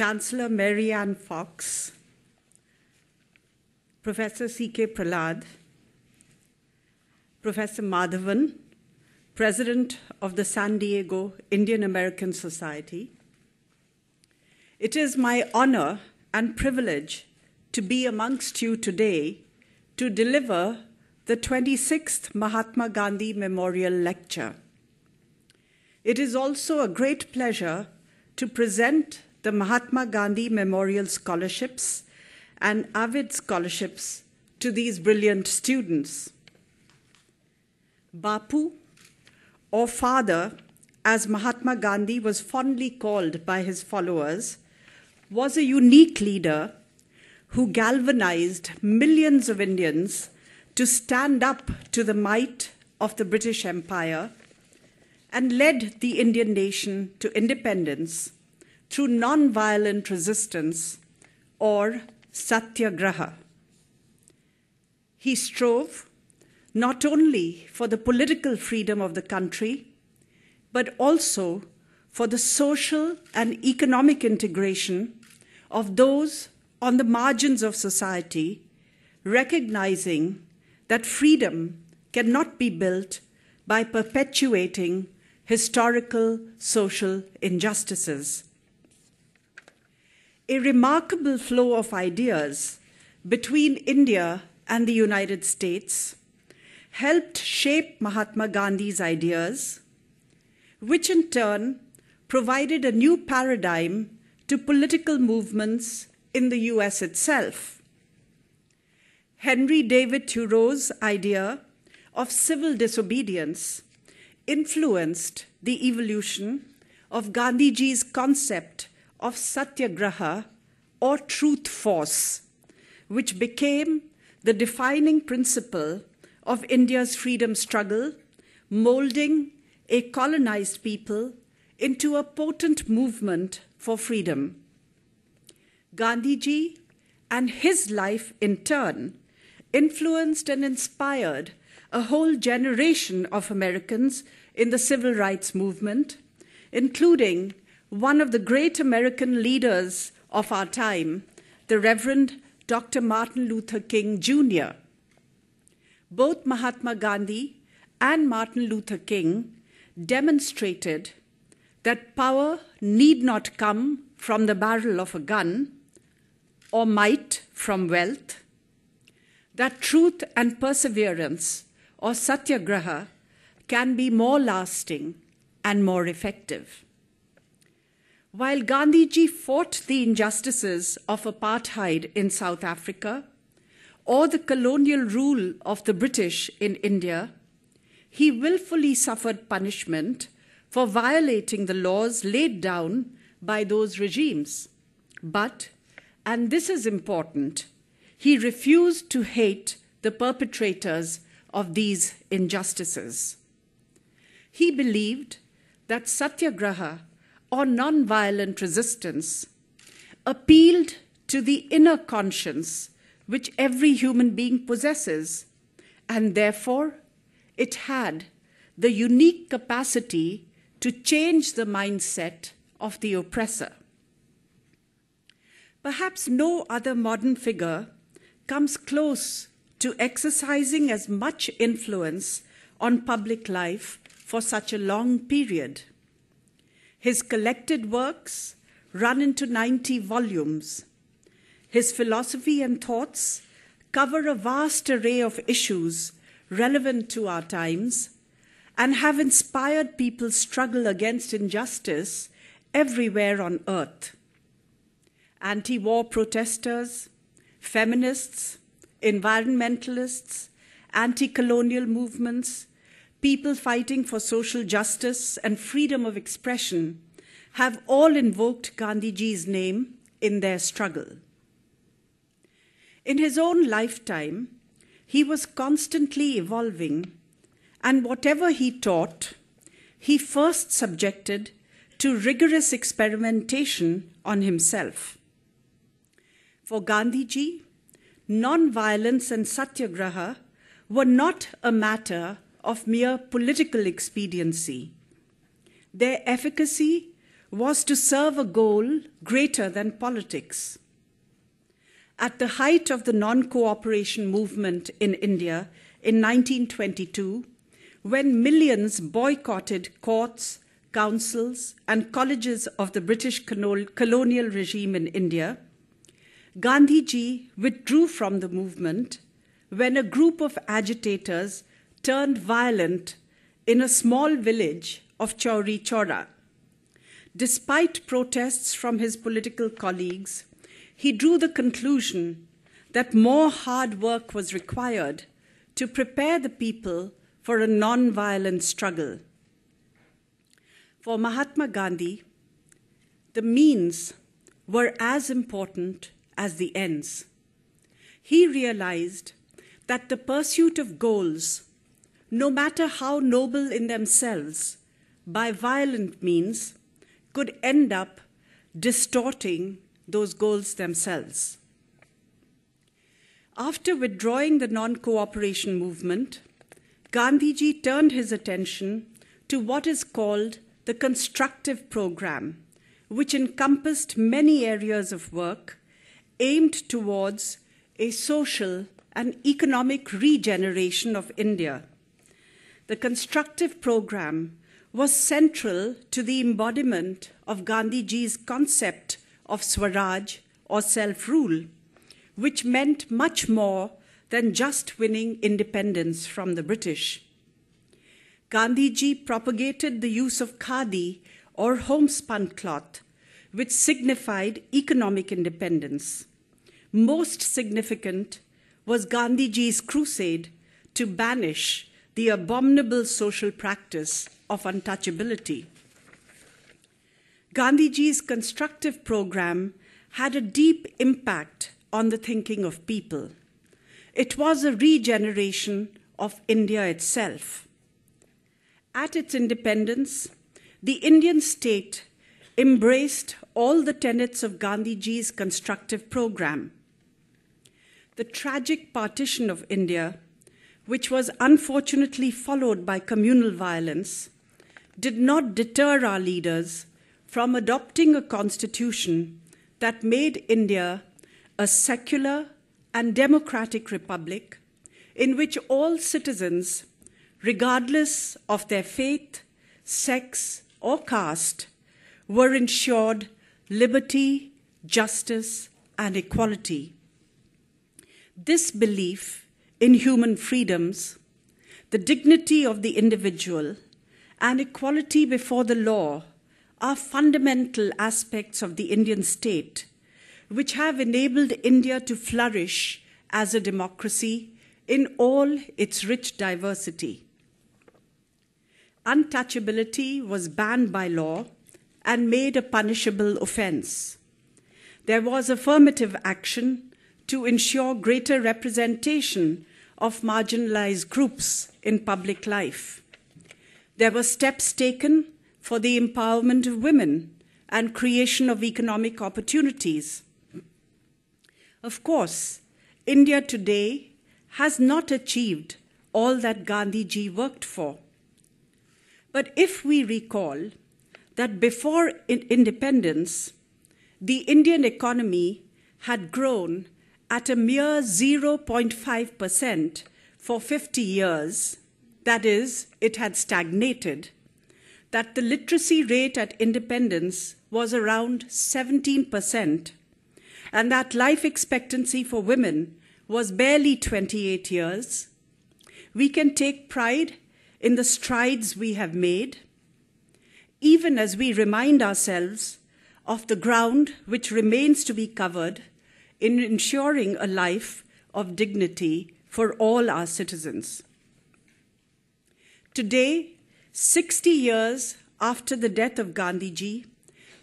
Chancellor Marianne Fox, Professor C.K. Pralad, Professor Madhavan, President of the San Diego Indian American Society. It is my honor and privilege to be amongst you today to deliver the 26th Mahatma Gandhi Memorial Lecture. It is also a great pleasure to present the Mahatma Gandhi Memorial Scholarships and AVID scholarships to these brilliant students. Bapu, or father, as Mahatma Gandhi was fondly called by his followers, was a unique leader who galvanized millions of Indians to stand up to the might of the British Empire and led the Indian nation to independence through nonviolent resistance or satyagraha. He strove not only for the political freedom of the country, but also for the social and economic integration of those on the margins of society, recognizing that freedom cannot be built by perpetuating historical social injustices a remarkable flow of ideas between India and the United States helped shape Mahatma Gandhi's ideas, which in turn provided a new paradigm to political movements in the US itself. Henry David Thoreau's idea of civil disobedience influenced the evolution of Gandhiji's concept of satyagraha or truth force, which became the defining principle of India's freedom struggle, molding a colonized people into a potent movement for freedom. Gandhiji and his life, in turn, influenced and inspired a whole generation of Americans in the civil rights movement, including one of the great American leaders of our time, the Reverend Dr. Martin Luther King Jr. Both Mahatma Gandhi and Martin Luther King demonstrated that power need not come from the barrel of a gun or might from wealth, that truth and perseverance or satyagraha can be more lasting and more effective. While Gandhiji fought the injustices of apartheid in South Africa or the colonial rule of the British in India, he willfully suffered punishment for violating the laws laid down by those regimes. But, and this is important, he refused to hate the perpetrators of these injustices. He believed that satyagraha or nonviolent resistance, appealed to the inner conscience which every human being possesses, and therefore it had the unique capacity to change the mindset of the oppressor. Perhaps no other modern figure comes close to exercising as much influence on public life for such a long period. His collected works run into 90 volumes. His philosophy and thoughts cover a vast array of issues relevant to our times and have inspired people's struggle against injustice everywhere on earth. Anti-war protesters, feminists, environmentalists, anti-colonial movements, people fighting for social justice and freedom of expression have all invoked Gandhiji's name in their struggle. In his own lifetime, he was constantly evolving, and whatever he taught, he first subjected to rigorous experimentation on himself. For Gandhiji, non-violence and satyagraha were not a matter of mere political expediency. Their efficacy was to serve a goal greater than politics. At the height of the non cooperation movement in India in 1922, when millions boycotted courts, councils, and colleges of the British colonial regime in India, Gandhiji withdrew from the movement when a group of agitators turned violent in a small village of Chauri Chora. Despite protests from his political colleagues, he drew the conclusion that more hard work was required to prepare the people for a non violent struggle. For Mahatma Gandhi, the means were as important as the ends. He realized that the pursuit of goals no matter how noble in themselves, by violent means, could end up distorting those goals themselves. After withdrawing the non cooperation movement, Gandhiji turned his attention to what is called the constructive program, which encompassed many areas of work aimed towards a social and economic regeneration of India the constructive program was central to the embodiment of Gandhiji's concept of Swaraj or self rule, which meant much more than just winning independence from the British. Gandhiji propagated the use of khadi or homespun cloth, which signified economic independence. Most significant was Gandhiji's crusade to banish the abominable social practice of untouchability. Gandhiji's constructive program had a deep impact on the thinking of people. It was a regeneration of India itself. At its independence, the Indian state embraced all the tenets of Gandhiji's constructive program. The tragic partition of India which was unfortunately followed by communal violence, did not deter our leaders from adopting a constitution that made India a secular and democratic republic in which all citizens, regardless of their faith, sex, or caste, were ensured liberty, justice, and equality. This belief in human freedoms, the dignity of the individual, and equality before the law are fundamental aspects of the Indian state which have enabled India to flourish as a democracy in all its rich diversity. Untouchability was banned by law and made a punishable offence. There was affirmative action to ensure greater representation of marginalized groups in public life. There were steps taken for the empowerment of women and creation of economic opportunities. Of course, India today has not achieved all that Gandhiji worked for. But if we recall that before independence, the Indian economy had grown at a mere 0.5% for 50 years, that is, it had stagnated, that the literacy rate at independence was around 17%, and that life expectancy for women was barely 28 years, we can take pride in the strides we have made, even as we remind ourselves of the ground which remains to be covered in ensuring a life of dignity for all our citizens. Today, 60 years after the death of Gandhiji,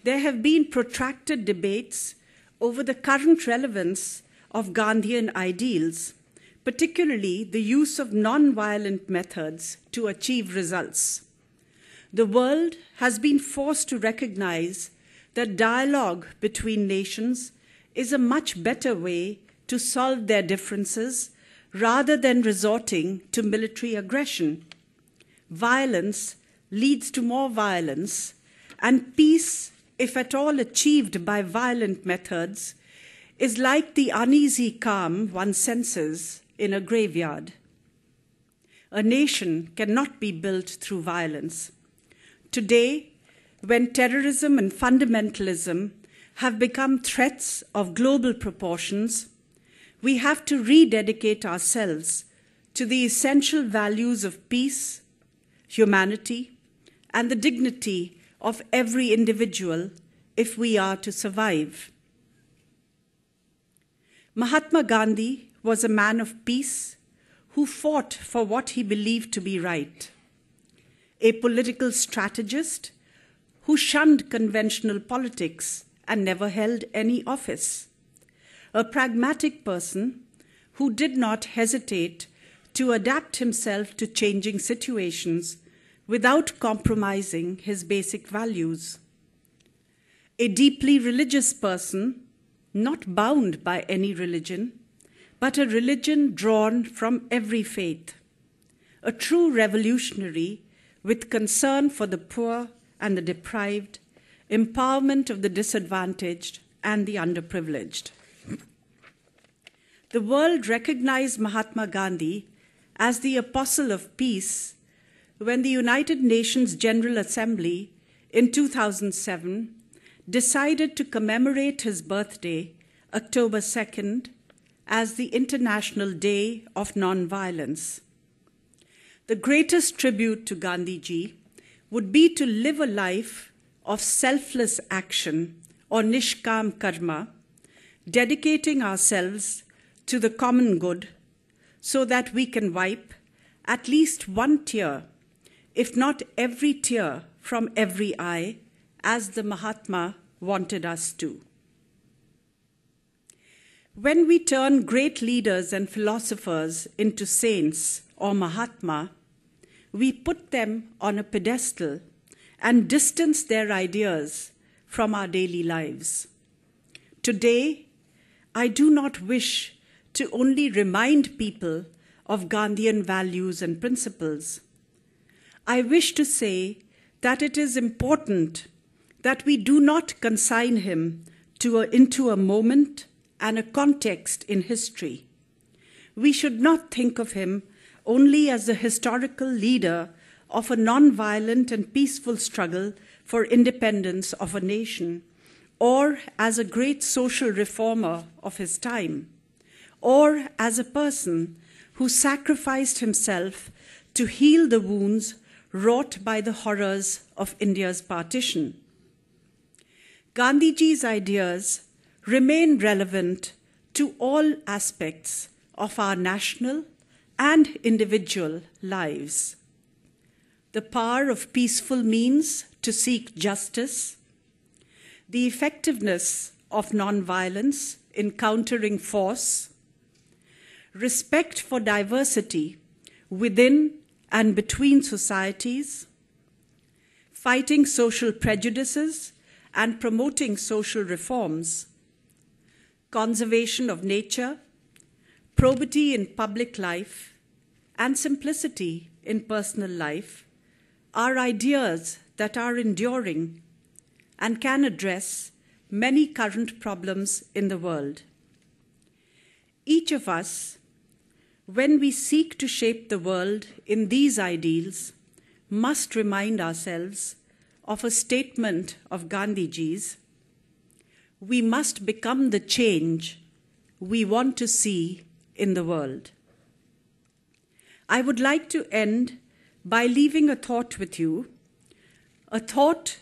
there have been protracted debates over the current relevance of Gandhian ideals, particularly the use of non-violent methods to achieve results. The world has been forced to recognize that dialogue between nations is a much better way to solve their differences rather than resorting to military aggression. Violence leads to more violence, and peace, if at all achieved by violent methods, is like the uneasy calm one senses in a graveyard. A nation cannot be built through violence. Today, when terrorism and fundamentalism have become threats of global proportions, we have to rededicate ourselves to the essential values of peace, humanity, and the dignity of every individual if we are to survive. Mahatma Gandhi was a man of peace who fought for what he believed to be right, a political strategist who shunned conventional politics and never held any office. A pragmatic person who did not hesitate to adapt himself to changing situations without compromising his basic values. A deeply religious person, not bound by any religion, but a religion drawn from every faith. A true revolutionary with concern for the poor and the deprived empowerment of the disadvantaged and the underprivileged. The world recognized Mahatma Gandhi as the apostle of peace when the United Nations General Assembly in 2007 decided to commemorate his birthday, October 2nd, as the International Day of Nonviolence. The greatest tribute to Gandhiji would be to live a life of selfless action or nishkam karma, dedicating ourselves to the common good so that we can wipe at least one tear, if not every tear, from every eye, as the Mahatma wanted us to. When we turn great leaders and philosophers into saints or Mahatma, we put them on a pedestal and distance their ideas from our daily lives. Today, I do not wish to only remind people of Gandhian values and principles. I wish to say that it is important that we do not consign him to a, into a moment and a context in history. We should not think of him only as a historical leader of a nonviolent and peaceful struggle for independence of a nation, or as a great social reformer of his time, or as a person who sacrificed himself to heal the wounds wrought by the horrors of India's partition. Gandhiji's ideas remain relevant to all aspects of our national and individual lives the power of peaceful means to seek justice, the effectiveness of nonviolence in countering force, respect for diversity within and between societies, fighting social prejudices and promoting social reforms, conservation of nature, probity in public life, and simplicity in personal life, are ideas that are enduring and can address many current problems in the world. Each of us, when we seek to shape the world in these ideals, must remind ourselves of a statement of Gandhiji's We must become the change we want to see in the world. I would like to end by leaving a thought with you, a thought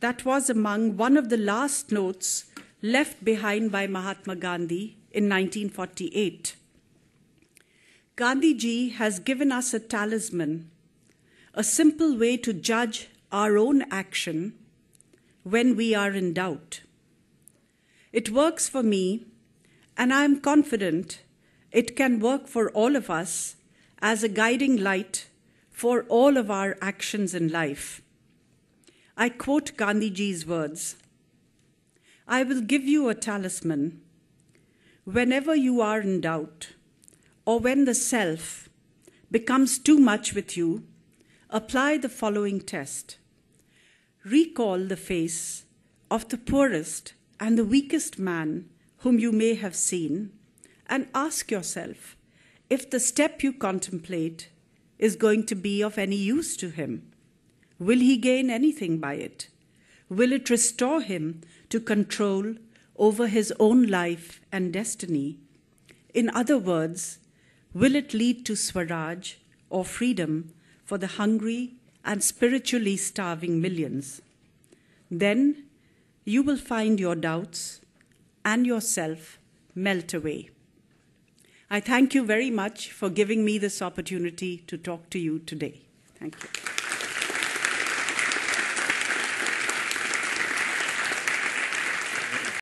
that was among one of the last notes left behind by Mahatma Gandhi in 1948. Gandhiji has given us a talisman, a simple way to judge our own action when we are in doubt. It works for me, and I am confident it can work for all of us as a guiding light for all of our actions in life. I quote Gandhiji's words I will give you a talisman. Whenever you are in doubt, or when the self becomes too much with you, apply the following test. Recall the face of the poorest and the weakest man whom you may have seen, and ask yourself if the step you contemplate is going to be of any use to him? Will he gain anything by it? Will it restore him to control over his own life and destiny? In other words, will it lead to Swaraj or freedom for the hungry and spiritually starving millions? Then you will find your doubts and yourself melt away. I thank you very much for giving me this opportunity to talk to you today. Thank you.